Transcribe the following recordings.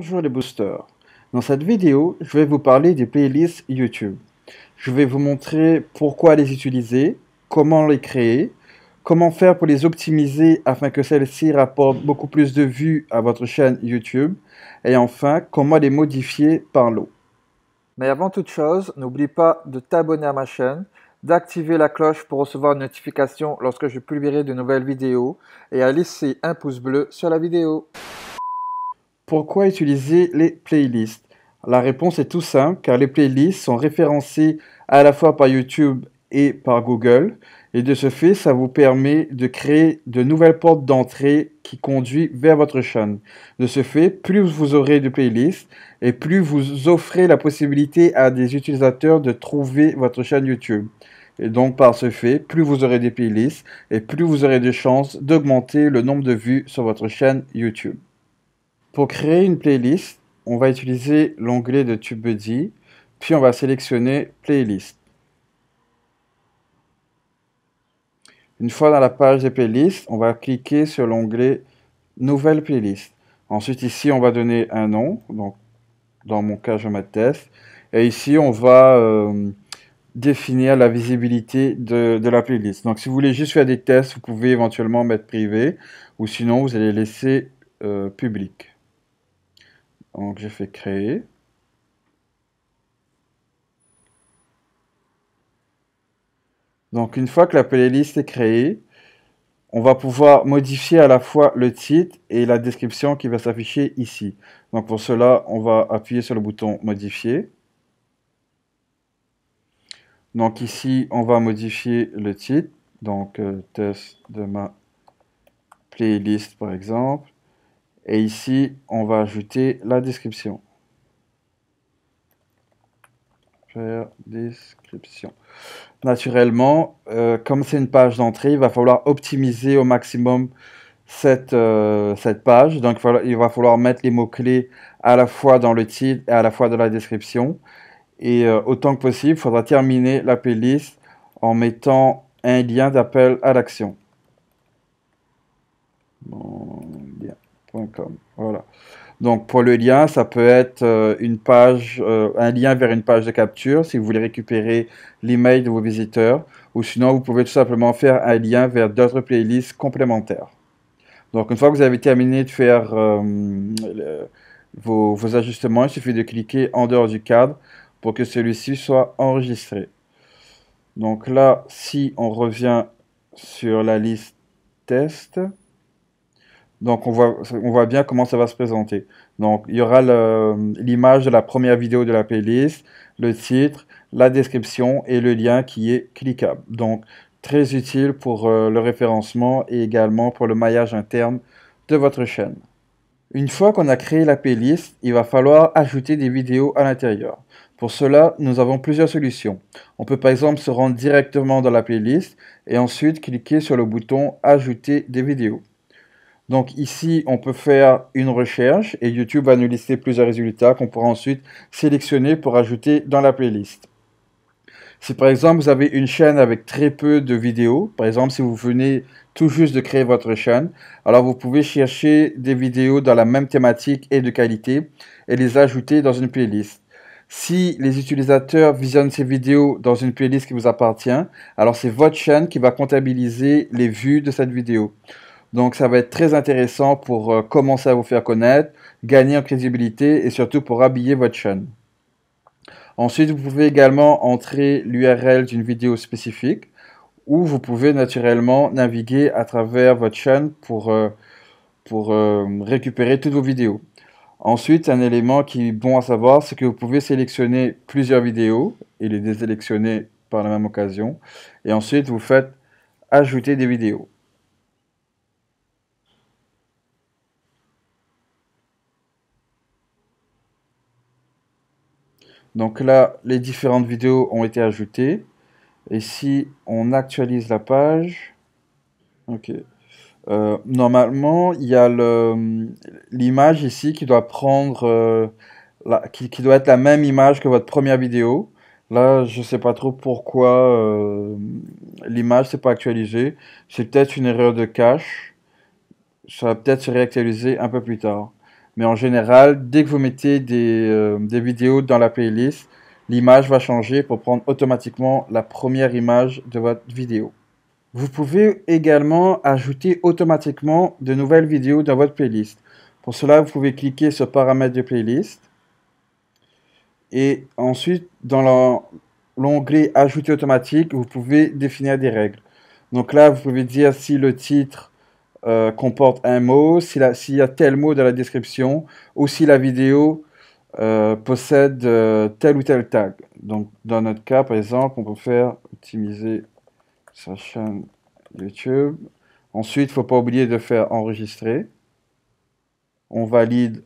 Bonjour les boosters. Dans cette vidéo, je vais vous parler des playlists YouTube. Je vais vous montrer pourquoi les utiliser, comment les créer, comment faire pour les optimiser afin que celles-ci rapportent beaucoup plus de vues à votre chaîne YouTube, et enfin comment les modifier par lot. Mais avant toute chose, n'oublie pas de t'abonner à ma chaîne, d'activer la cloche pour recevoir une notification lorsque je publierai de nouvelles vidéos, et à laisser un pouce bleu sur la vidéo. Pourquoi utiliser les playlists La réponse est tout simple, car les playlists sont référencées à la fois par YouTube et par Google. Et de ce fait, ça vous permet de créer de nouvelles portes d'entrée qui conduisent vers votre chaîne. De ce fait, plus vous aurez de playlists et plus vous offrez la possibilité à des utilisateurs de trouver votre chaîne YouTube. Et donc, par ce fait, plus vous aurez des playlists et plus vous aurez de chances d'augmenter le nombre de vues sur votre chaîne YouTube. Pour créer une playlist, on va utiliser l'onglet de TubeBuddy, puis on va sélectionner Playlist. Une fois dans la page des playlists, on va cliquer sur l'onglet Nouvelle playlist. Ensuite, ici, on va donner un nom. Donc, dans mon cas, je Test. Et ici, on va euh, définir la visibilité de, la playlist. Donc, si vous voulez juste faire des tests, vous pouvez éventuellement mettre privé ou sinon, vous allez laisser euh, public. Donc j'ai fait créer. Donc une fois que la playlist est créée, on va pouvoir modifier à la fois le titre et la description qui va s'afficher ici. Donc pour cela, on va appuyer sur le bouton modifier. Donc ici, on va modifier le titre. Donc euh, test de ma playlist par exemple. Et ici, on va ajouter la description. Faire description. Naturellement, euh, comme c'est une page d'entrée, il va falloir optimiser au maximum cette, euh, cette page. Donc, il va falloir mettre les mots-clés à la fois dans le titre et à la fois dans la description. Et euh, autant que possible, il faudra terminer la playlist en mettant un lien d'appel à l'action. Bon, bien. Donc pour le lien, ça peut être euh, une page, euh, un lien vers une page de capture si vous voulez récupérer l'email de vos visiteurs, ou sinon vous pouvez tout simplement faire un lien vers d'autres playlists complémentaires. Donc une fois que vous avez terminé de faire euh, vos, ajustements, il suffit de cliquer en dehors du cadre pour que celui-ci soit enregistré. Donc là, si on revient sur la liste test, donc on voit, on bien comment ça va se présenter. Donc il y aura l'image de la première vidéo de la playlist, le titre, la description et le lien qui est cliquable. Donc très utile pour euh, le référencement et également pour le maillage interne de votre chaîne. Une fois qu'on a créé la playlist, il va falloir ajouter des vidéos à l'intérieur. Pour cela, nous avons plusieurs solutions. On peut par exemple se rendre directement dans la playlist et ensuite cliquer sur le bouton Ajouter des vidéos. Donc ici, on peut faire une recherche et YouTube va nous lister plusieurs résultats qu'on pourra ensuite sélectionner pour ajouter dans la playlist. Si par exemple vous avez une chaîne avec très peu de vidéos, par exemple si vous venez tout juste de créer votre chaîne, alors vous pouvez chercher des vidéos dans la même thématique et de qualité et les ajouter dans une playlist. Si les utilisateurs visionnent ces vidéos dans une playlist qui vous appartient, alors c'est votre chaîne qui va comptabiliser les vues de cette vidéo. Donc ça va être très intéressant pour euh, commencer à vous faire connaître, gagner en crédibilité et surtout pour habiller votre chaîne. Ensuite, vous pouvez également entrer l'URL d'une vidéo spécifique ou vous pouvez naturellement naviguer à travers votre chaîne pour, euh, pour euh, récupérer toutes vos vidéos. Ensuite, un élément qui est bon à savoir, c'est que vous pouvez sélectionner plusieurs vidéos et les désélectionner par la même occasion. Et ensuite, vous faites ajouter des vidéos. Donc là, les différentes vidéos ont été ajoutées. Et si on actualise la page, ok. Euh, normalement, il y a l'image ici qui doit prendre, euh, qui, doit être la même image que votre première vidéo. Là, je ne sais pas trop pourquoi euh, l'image s'est pas actualisée. C'est peut-être une erreur de cache. Ça va peut-être se réactualiser un peu plus tard. Mais en général, dès que vous mettez euh, des, vidéos dans la playlist, l'image va changer pour prendre automatiquement la première image de votre vidéo. Vous pouvez également ajouter automatiquement de nouvelles vidéos dans votre playlist. Pour cela, vous pouvez cliquer sur paramètres de playlist. Et ensuite, dans l'onglet Ajouter automatique, vous pouvez définir des règles. Donc là, vous pouvez dire si le titre euh, comporte un mot, s'il y a tel mot dans la description, ou si la vidéo euh, possède euh, tel ou tel tag. Donc, dans notre cas, par exemple, on peut faire optimiser sa chaîne YouTube. Ensuite, il faut pas oublier de faire enregistrer. On valide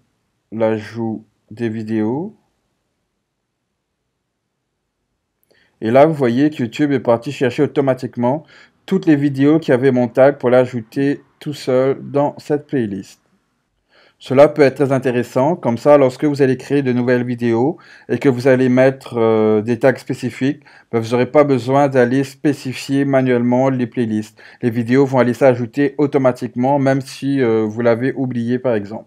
l'ajout des vidéos. Et là, vous voyez que YouTube est parti chercher automatiquement toutes les vidéos qui avaient mon tag pour l'ajouter tout seul dans cette playlist. Cela peut être très intéressant, comme ça lorsque vous allez créer de nouvelles vidéos et que vous allez mettre euh, des tags spécifiques, ben, vous n'aurez pas besoin d'aller spécifier manuellement les playlists. Les vidéos vont aller s'ajouter automatiquement même si euh, vous l'avez oublié par exemple.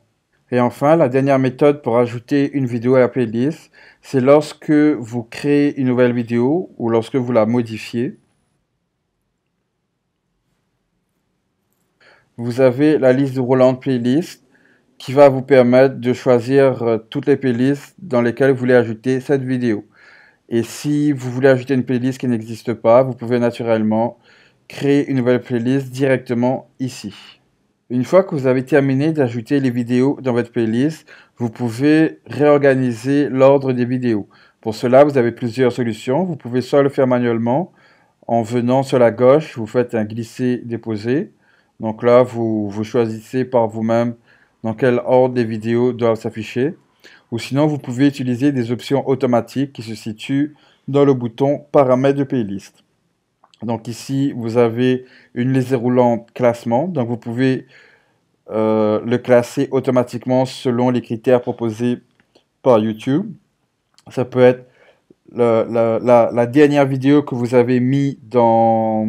Et enfin, la dernière méthode pour ajouter une vidéo à la playlist, c'est lorsque vous créez une nouvelle vidéo ou lorsque vous la modifiez. vous avez la liste de Roland playlist qui va vous permettre de choisir euh, toutes les playlists dans lesquelles vous voulez ajouter cette vidéo. Et si vous voulez ajouter une playlist qui n'existe pas, vous pouvez naturellement créer une nouvelle playlist directement ici. Une fois que vous avez terminé d'ajouter les vidéos dans votre playlist, vous pouvez réorganiser l'ordre des vidéos. Pour cela, vous avez plusieurs solutions. Vous pouvez soit le faire manuellement, en venant sur la gauche, vous faites un glisser-déposer. Donc là, vous, choisissez par vous-même dans quel ordre les vidéos doivent s'afficher. Ou sinon, vous pouvez utiliser des options automatiques qui se situent dans le bouton Paramètres de playlist. Donc ici, vous avez une liste roulante classement. Donc vous pouvez euh, le classer automatiquement selon les critères proposés par YouTube. Ça peut être la, dernière vidéo que vous avez mis dans,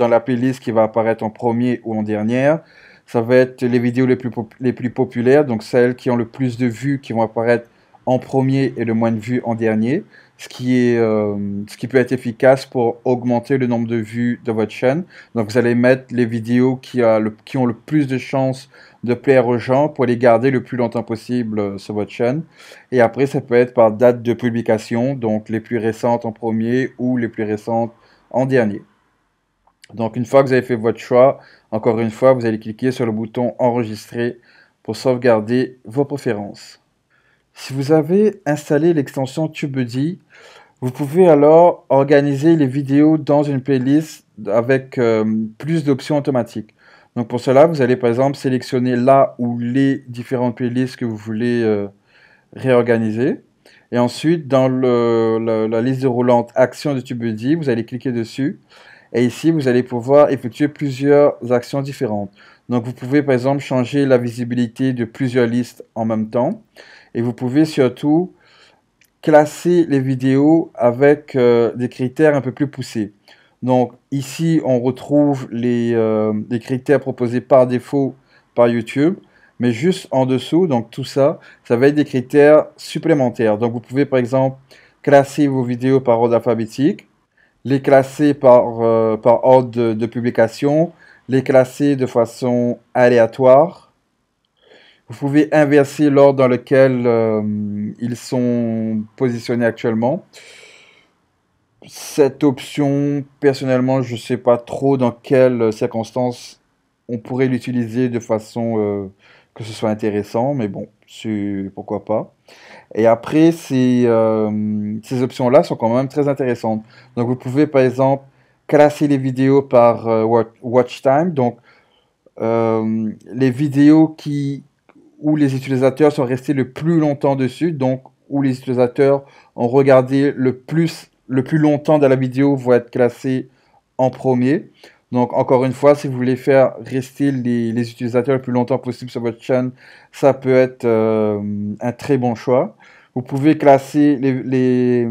la playlist qui va apparaître en premier ou en dernière. Ça va être les vidéos les les plus populaires, donc celles qui ont le plus de vues qui vont apparaître en premier et le moins de vues en dernier, ce qui, est, euh, ce qui peut être efficace pour augmenter le nombre de vues de votre chaîne. Donc vous allez mettre les vidéos qui, a le, qui ont le plus de chances de plaire aux gens pour les garder le plus longtemps possible euh, sur votre chaîne. Et après, ça peut être par date de publication, donc les plus récentes en premier ou les plus récentes en dernier. Donc une fois que vous avez fait votre choix, encore une fois, vous allez cliquer sur le bouton enregistrer pour sauvegarder vos préférences. Si vous avez installé l'extension TubeBuddy, vous pouvez alors organiser les vidéos dans une playlist avec euh, plus d'options automatiques. Donc pour cela, vous allez par exemple sélectionner là ou les différentes playlists que vous voulez euh, réorganiser. Et ensuite, dans la liste déroulante « Actions de TubeBuddy, vous allez cliquer dessus. Et ici, vous allez pouvoir effectuer plusieurs actions différentes. Donc vous pouvez par exemple changer la visibilité de plusieurs listes en même temps. Et vous pouvez surtout classer les vidéos avec euh, des critères un peu plus poussés. Donc ici, on retrouve euh, les, critères proposés par défaut par YouTube. Mais juste en dessous, donc tout ça, ça va être des critères supplémentaires. Donc vous pouvez par exemple classer vos vidéos par ordre alphabétique, les classer par, euh, ordre de publication, les classer de façon aléatoire, vous pouvez inverser l'ordre dans lequel euh, ils sont positionnés actuellement. Cette option, personnellement, je ne sais pas trop dans quelles circonstances on pourrait l'utiliser de façon euh, que ce soit intéressant, mais bon, pourquoi pas. Et après, ces, euh, ces options-là sont quand même très intéressantes. Donc, vous pouvez, par exemple, classer les vidéos par watch time. Donc, les vidéos qui où les utilisateurs sont restés le plus longtemps dessus, donc où les utilisateurs ont regardé le plus, le plus longtemps de la vidéo vont être classés en premier. Donc encore une fois, si vous voulez faire rester les, utilisateurs le plus longtemps possible sur votre chaîne, ça peut être euh, un très bon choix. Vous pouvez classer les,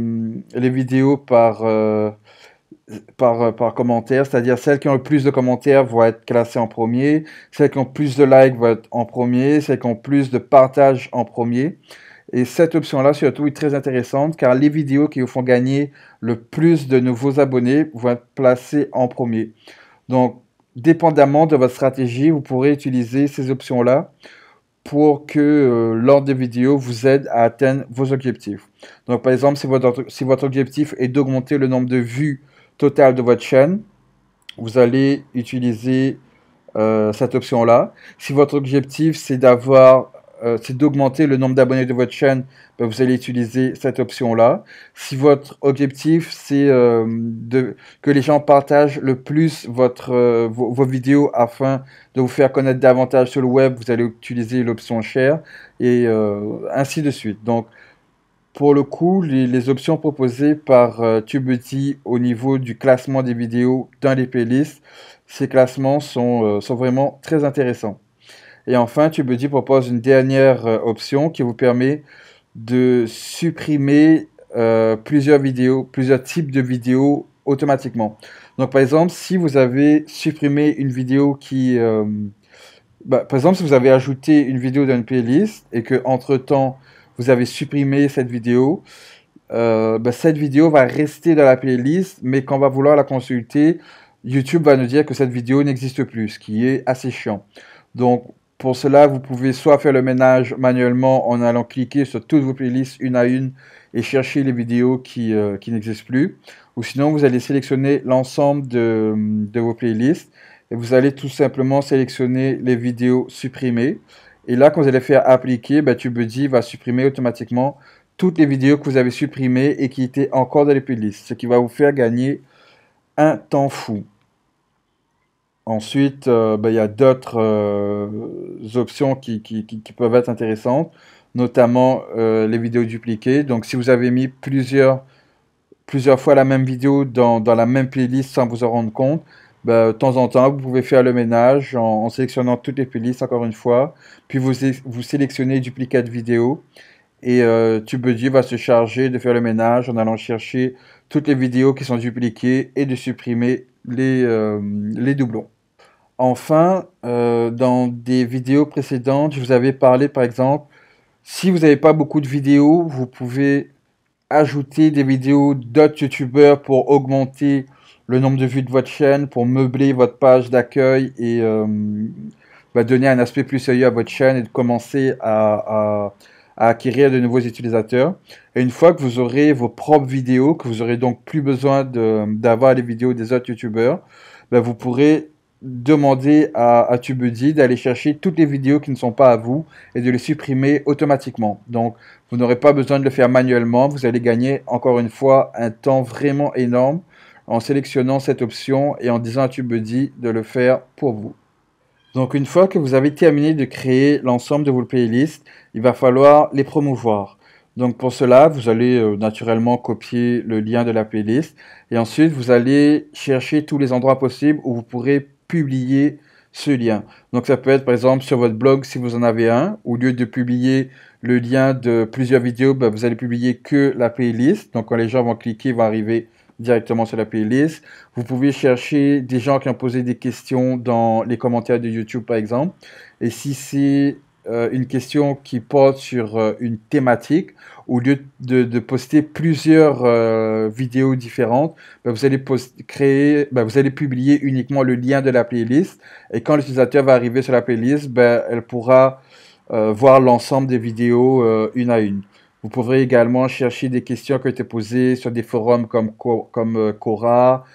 vidéos par, euh, par, euh, par commentaire, c'est-à-dire celles qui ont le plus de commentaires vont être classées en premier, celles qui ont plus de likes vont être en premier, celles qui ont plus de partages en premier. Et cette option-là, surtout, est très intéressante car les vidéos qui vous font gagner le plus de nouveaux abonnés vont être placées en premier. Donc, dépendamment de votre stratégie, vous pourrez utiliser ces options-là pour que euh, l'ordre des vidéos vous aide à atteindre vos objectifs. Donc, par exemple, si votre objectif est d'augmenter le nombre de vues total de votre chaîne, vous allez utiliser cette option-là. Si votre objectif, c'est d'avoir c'est d'augmenter le nombre d'abonnés de votre chaîne, vous allez utiliser cette option-là. Si votre objectif, c'est que les gens partagent le plus euh, vos, vidéos afin de vous faire connaître davantage sur le web, vous allez utiliser l'option Share et euh, ainsi de suite. Donc, pour le coup, les, options proposées par euh, TubeBuddy au niveau du classement des vidéos dans les playlists, ces classements sont, euh, vraiment très intéressants. Et enfin, TubeBuddy propose une dernière euh, option qui vous permet de supprimer plusieurs vidéos, plusieurs types de vidéos automatiquement. Donc par exemple, si vous avez supprimé une vidéo qui... Bah, par exemple, si vous avez ajouté une vidéo dans une playlist et que entre-temps, vous avez supprimé cette vidéo, euh, ben, cette vidéo va rester dans la playlist, mais quand on va vouloir la consulter, YouTube va nous dire que cette vidéo n'existe plus, ce qui est assez chiant. Donc, pour cela, vous pouvez soit faire le ménage manuellement en allant cliquer sur toutes vos playlists une à une et chercher les vidéos qui, euh, n'existent plus. Ou sinon, vous allez sélectionner l'ensemble de vos playlists et vous allez tout simplement sélectionner les vidéos supprimées et là, quand vous allez faire appliquer, bah, TubeBuddy va supprimer automatiquement toutes les vidéos que vous avez supprimées et qui étaient encore dans les playlists, ce qui va vous faire gagner un temps fou. Ensuite, euh, bah, il y a d'autres euh, options qui, peuvent être intéressantes, notamment euh, les vidéos dupliquées. Donc, si vous avez mis plusieurs, fois la même vidéo dans la même playlist sans vous en rendre compte, bah, de temps en temps, vous pouvez faire le ménage en, sélectionnant toutes les playlists, encore une fois. Puis vous, vous sélectionnez duplicate vidéo. Et euh, va se charger de faire le ménage en allant chercher toutes les vidéos qui sont dupliquées et de supprimer les, euh, doublons. Enfin, euh, dans des vidéos précédentes, je vous avais parlé par exemple, si vous n'avez pas beaucoup de vidéos, vous pouvez ajouter des vidéos d'autres youtubeurs pour augmenter le nombre de vues de votre chaîne pour meubler votre page d'accueil et euh, bah, donner un aspect plus sérieux à votre chaîne et de commencer à, acquérir de nouveaux utilisateurs. Et une fois que vous aurez vos propres vidéos, que vous aurez donc plus besoin d'avoir les vidéos des autres YouTubeurs, bah, vous pourrez demander à, à d'aller chercher toutes les vidéos qui ne sont pas à vous et de les supprimer automatiquement. Donc, vous n'aurez pas besoin de le faire manuellement. Vous allez gagner encore une fois un temps vraiment énorme en sélectionnant cette option et en disant à TubeBuddy de le faire pour vous. Donc une fois que vous avez terminé de créer l'ensemble de vos playlists, il va falloir les promouvoir. Donc pour cela, vous allez euh, naturellement copier le lien de la playlist et ensuite vous allez chercher tous les endroits possibles où vous pourrez publier ce lien. Donc ça peut être par exemple sur votre blog si vous en avez un. Au lieu de publier le lien de plusieurs vidéos, ben, vous allez publier que la playlist. Donc quand les gens vont cliquer, ils vont arriver directement sur la playlist. Vous pouvez chercher des gens qui ont posé des questions dans les commentaires de YouTube, par exemple. Et si c'est euh, une question qui porte sur euh, une thématique, au lieu de, poster plusieurs euh, vidéos différentes, ben, ben, vous, allez publier uniquement le lien de la playlist. Et quand l'utilisateur va arriver sur la playlist, ben, elle pourra voir l'ensemble des vidéos une à une. Vous pourrez également chercher des questions qui ont été posées sur des forums comme, comme euh, Quora,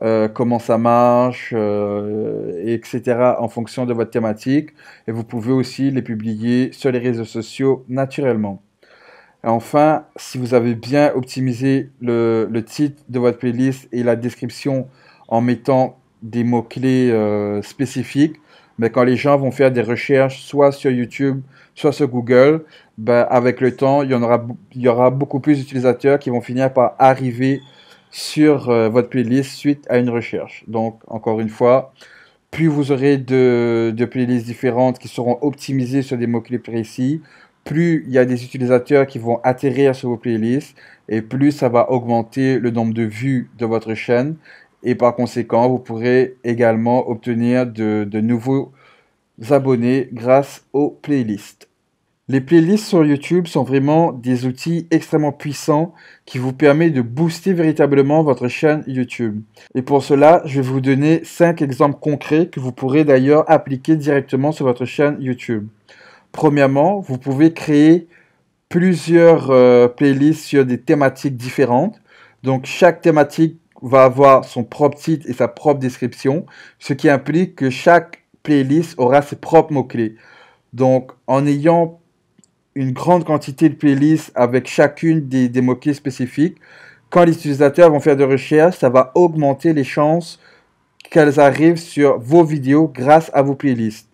euh, comment ça marche, euh, etc., en fonction de votre thématique. Et vous pouvez aussi les publier sur les réseaux sociaux naturellement. enfin, si vous avez bien optimisé le, titre de votre playlist et la description en mettant des mots-clés spécifiques, mais quand les gens vont faire des recherches, soit sur YouTube, soit sur Google, ben, avec le temps, il y, aura, il y aura beaucoup plus d'utilisateurs qui vont finir par arriver sur euh, votre playlist suite à une recherche. Donc, encore une fois, plus vous aurez de, de playlists différentes qui seront optimisées sur des mots-clés précis, plus il y a des utilisateurs qui vont atterrir sur vos playlists et plus ça va augmenter le nombre de vues de votre chaîne et par conséquent, vous pourrez également obtenir de, nouveaux abonnés grâce aux playlists. Les playlists sur YouTube sont vraiment des outils extrêmement puissants qui vous permettent de booster véritablement votre chaîne YouTube. Et pour cela, je vais vous donner 5 exemples concrets que vous pourrez d'ailleurs appliquer directement sur votre chaîne YouTube. Premièrement, vous pouvez créer plusieurs euh, playlists sur des thématiques différentes. Donc chaque thématique va avoir son propre titre et sa propre description, ce qui implique que chaque playlist aura ses propres mots-clés. Donc, en ayant une grande quantité de playlists avec chacune des, des mots-clés spécifiques, quand les utilisateurs vont faire des recherches, ça va augmenter les chances qu'elles arrivent sur vos vidéos grâce à vos playlists.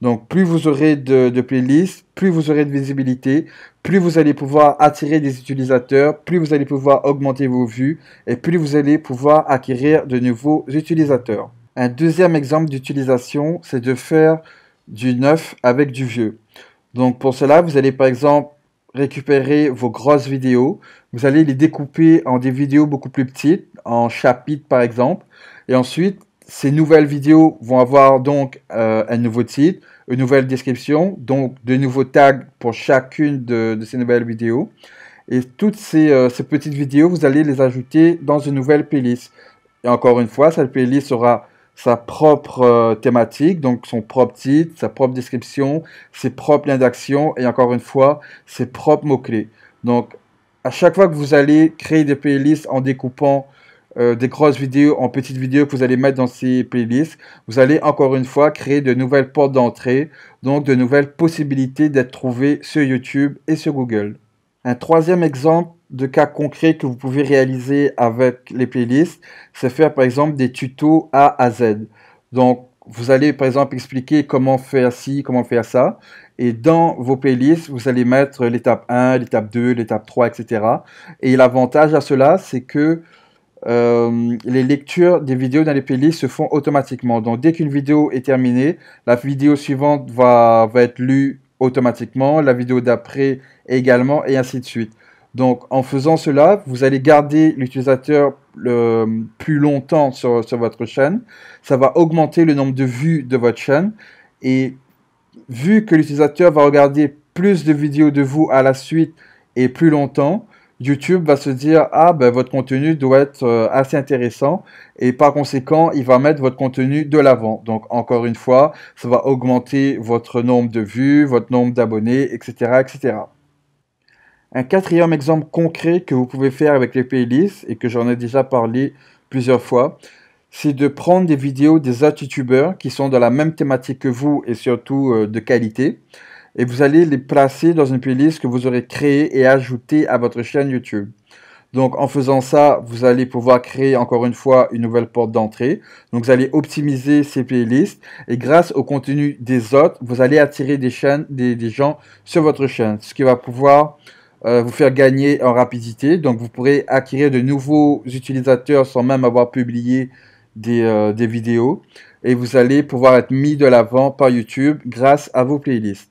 Donc plus vous aurez de, playlists, plus vous aurez de visibilité, plus vous allez pouvoir attirer des utilisateurs, plus vous allez pouvoir augmenter vos vues et plus vous allez pouvoir acquérir de nouveaux utilisateurs. Un deuxième exemple d'utilisation, c'est de faire du neuf avec du vieux. Donc pour cela, vous allez par exemple récupérer vos grosses vidéos, vous allez les découper en des vidéos beaucoup plus petites, en chapitres par exemple, et ensuite ces nouvelles vidéos vont avoir donc euh, un nouveau titre, une nouvelle description, donc de nouveaux tags pour chacune de, ces nouvelles vidéos. Et toutes euh, ces, petites vidéos, vous allez les ajouter dans une nouvelle playlist. Et encore une fois, cette playlist aura sa propre euh, thématique, donc son propre titre, sa propre description, ses propres liens d'action et encore une fois, ses propres mots-clés. Donc, à chaque fois que vous allez créer des playlists en découpant euh, des grosses vidéos en petites vidéos que vous allez mettre dans ces playlists. Vous allez encore une fois créer de nouvelles portes d'entrée, donc de nouvelles possibilités d'être trouvées sur YouTube et sur Google. Un troisième exemple de cas concret que vous pouvez réaliser avec les playlists, c'est faire par exemple des tutos A à Z. Donc vous allez par exemple expliquer comment faire ci, comment faire ça. Et dans vos playlists, vous allez mettre l'étape 1, l'étape 2, l'étape 3, etc. Et l'avantage à cela, c'est que euh, les lectures des vidéos dans les playlists se font automatiquement. Donc dès qu'une vidéo est terminée, la vidéo suivante va, va être lue automatiquement, la vidéo d'après également, et ainsi de suite. Donc en faisant cela, vous allez garder l'utilisateur plus longtemps sur, sur votre chaîne. Ça va augmenter le nombre de vues de votre chaîne. Et vu que l'utilisateur va regarder plus de vidéos de vous à la suite et plus longtemps, YouTube va se dire ah ben, votre contenu doit être euh, assez intéressant et par conséquent il va mettre votre contenu de l'avant. Donc encore une fois, ça va augmenter votre nombre de vues, votre nombre d'abonnés, etc., Un quatrième exemple concret que vous pouvez faire avec les playlists et que j'en ai déjà parlé plusieurs fois, c'est de prendre des vidéos des autres youtubeurs qui sont dans la même thématique que vous et surtout euh, de qualité et vous allez les placer dans une playlist que vous aurez créée et ajoutée à votre chaîne YouTube. Donc en faisant ça, vous allez pouvoir créer encore une fois une nouvelle porte d'entrée. Donc vous allez optimiser ces playlists et grâce au contenu des autres, vous allez attirer des, chaînes, des, gens sur votre chaîne, ce qui va pouvoir euh, vous faire gagner en rapidité. Donc vous pourrez acquérir de nouveaux utilisateurs sans même avoir publié des euh, vidéos et vous allez pouvoir être mis de l'avant par YouTube grâce à vos playlists.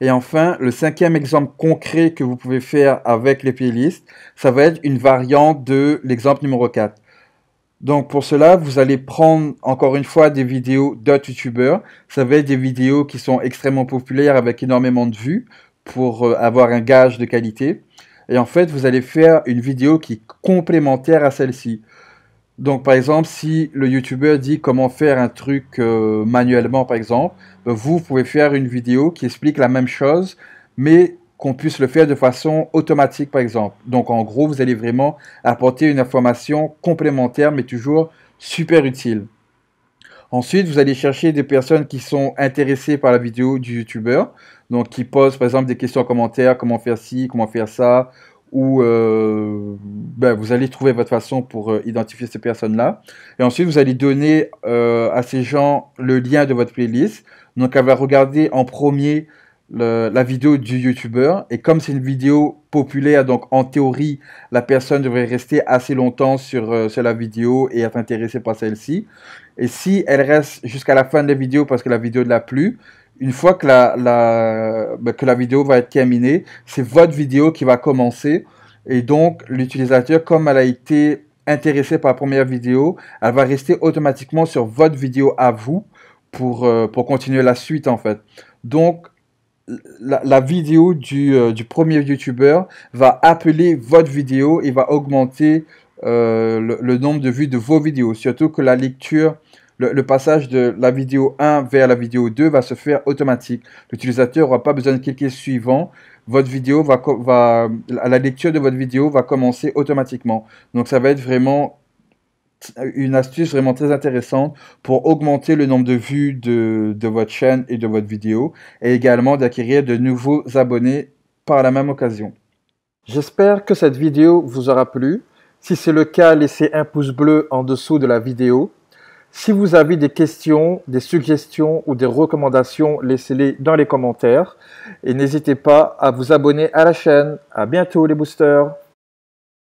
Et enfin, le cinquième exemple concret que vous pouvez faire avec les playlists, ça va être une variante de l'exemple numéro 4. Donc pour cela, vous allez prendre encore une fois des vidéos d'autres youtubeurs. Ça va être des vidéos qui sont extrêmement populaires avec énormément de vues pour euh, avoir un gage de qualité. Et en fait, vous allez faire une vidéo qui est complémentaire à celle-ci. Donc, par exemple, si le YouTuber dit comment faire un truc euh, manuellement, par exemple, euh, vous pouvez faire une vidéo qui explique la même chose, mais qu'on puisse le faire de façon automatique, par exemple. Donc, en gros, vous allez vraiment apporter une information complémentaire, mais toujours super utile. Ensuite, vous allez chercher des personnes qui sont intéressées par la vidéo du YouTubeur, donc qui posent, par exemple, des questions en commentaire, comment faire ci, comment faire ça, où euh, ben, vous allez trouver votre façon pour euh, identifier ces personnes-là. Et ensuite, vous allez donner euh, à ces gens le lien de votre playlist. Donc, elle va regarder en premier la vidéo du youtubeur. Et comme c'est une vidéo populaire, donc en théorie, la personne devrait rester assez longtemps sur, sur la vidéo et être intéressée par celle-ci. Et si elle reste jusqu'à la fin de la vidéo parce que la vidéo l'a plu, une fois que la, bah, que la vidéo va être terminée, c'est votre vidéo qui va commencer. Et donc, l'utilisateur, comme elle a été intéressée par la première vidéo, elle va rester automatiquement sur votre vidéo à vous pour, euh, pour continuer la suite, en fait. Donc, la, vidéo du, euh, du premier YouTuber va appeler votre vidéo et va augmenter euh, le, nombre de vues de vos vidéos. Surtout que la lecture le, passage de la vidéo 1 vers la vidéo 2 va se faire automatique. L'utilisateur n'aura pas besoin de cliquer suivant. Votre vidéo la lecture de votre vidéo va commencer automatiquement. Donc ça va être vraiment une astuce vraiment très intéressante pour augmenter le nombre de vues de, de votre chaîne et de votre vidéo et également d'acquérir de nouveaux abonnés par la même occasion. J'espère que cette vidéo vous aura plu. Si c'est le cas, laissez un pouce bleu en dessous de la vidéo si vous avez des questions, des suggestions ou des recommandations, laissez-les dans les commentaires. Et n'hésitez pas à vous abonner à la chaîne. À bientôt les boosters!